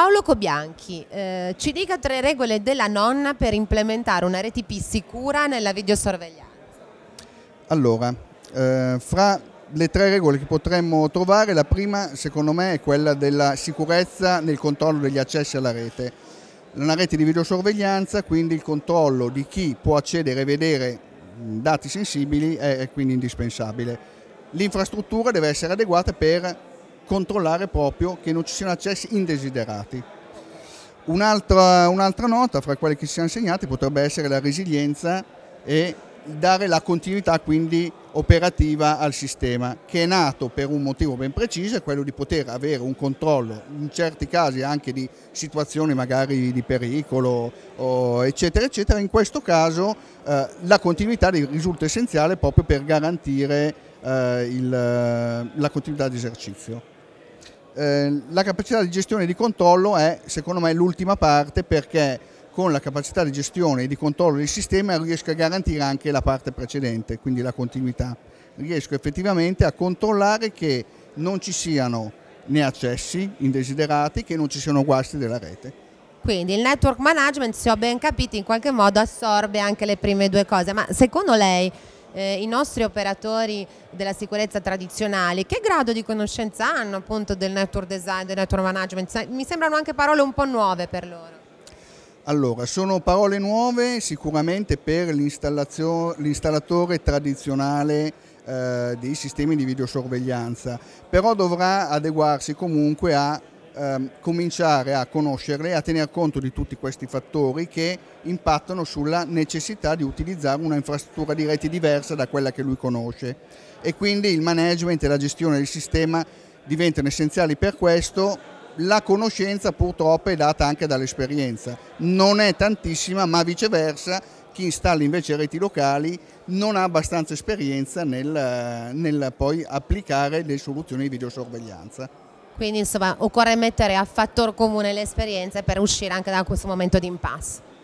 Paolo Cobianchi eh, ci dica tre regole della nonna per implementare una rete IP sicura nella videosorveglianza. Allora, eh, fra le tre regole che potremmo trovare, la prima secondo me è quella della sicurezza nel controllo degli accessi alla rete. Una rete di videosorveglianza, quindi il controllo di chi può accedere e vedere mm, dati sensibili è quindi indispensabile. L'infrastruttura deve essere adeguata per controllare proprio che non ci siano accessi indesiderati. Un'altra, un'altra nota fra quelle che ci siamo insegnati potrebbe essere la resilienza e dare la continuità quindi operativa al sistema che è nato per un motivo ben preciso, è quello di poter avere un controllo in certi casi anche di situazioni magari di pericolo eccetera eccetera, in questo caso eh, la continuità risulta essenziale proprio per garantire eh, il, eh, la continuità di esercizio eh, la capacità di gestione e di controllo è secondo me l'ultima parte perché con la capacità di gestione e di controllo del sistema riesco a garantire anche la parte precedente, quindi la continuità. Riesco effettivamente a controllare che non ci siano né accessi indesiderati, che non ci siano guasti della rete. Quindi il network management, se ho ben capito, in qualche modo assorbe anche le prime due cose, ma secondo lei eh, i nostri operatori della sicurezza tradizionali, che grado di conoscenza hanno appunto del network design, del network management? Mi sembrano anche parole un po' nuove per loro. Allora, sono parole nuove sicuramente per l'installatore tradizionale eh, dei sistemi di videosorveglianza, però dovrà adeguarsi comunque a eh, cominciare a conoscerle, a tener conto di tutti questi fattori che impattano sulla necessità di utilizzare una infrastruttura di reti diversa da quella che lui conosce e quindi il management e la gestione del sistema diventano essenziali per questo la conoscenza purtroppo è data anche dall'esperienza, non è tantissima ma viceversa chi installa invece reti locali non ha abbastanza esperienza nel, nel poi applicare le soluzioni di videosorveglianza. Quindi insomma occorre mettere a fattor comune le esperienze per uscire anche da questo momento di impasse.